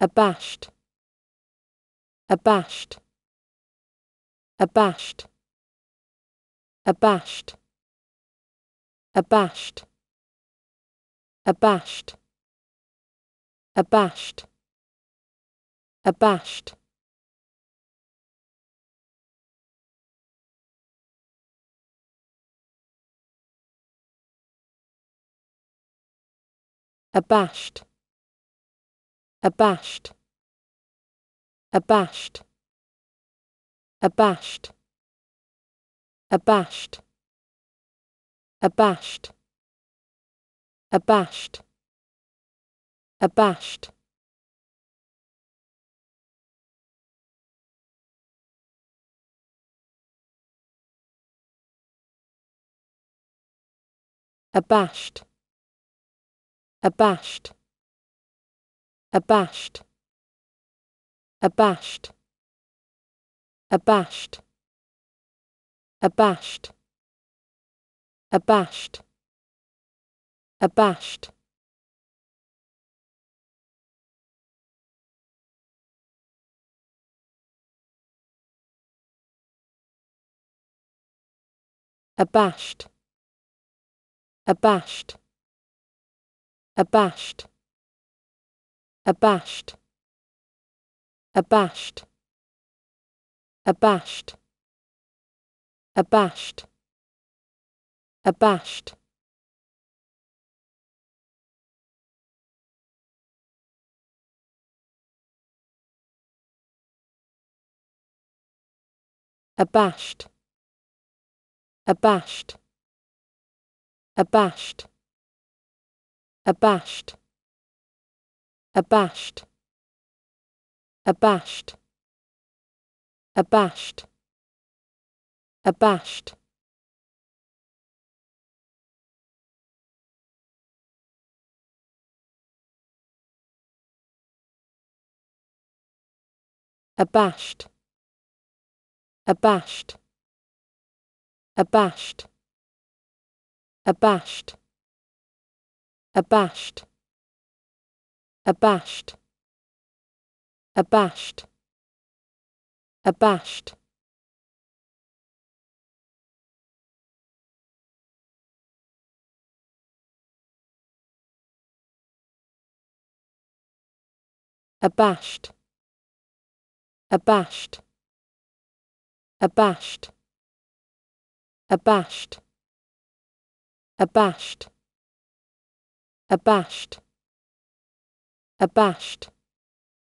abashed abashed abashed abashed abashed abashed abashed abashed abashed abashed abashed abashed abashed abashed abashed abashed abashed abashed abashed abashed abashed abashed abashed abashed abashed abashed abashed abashed abashed abashed abashed abashed abashed abashed abashed abashed abashed abashed abashed abashed abashed abashed abashed abashed abashed abashed abashed abashed abashed abashed abashed abashed abashed abashed abashed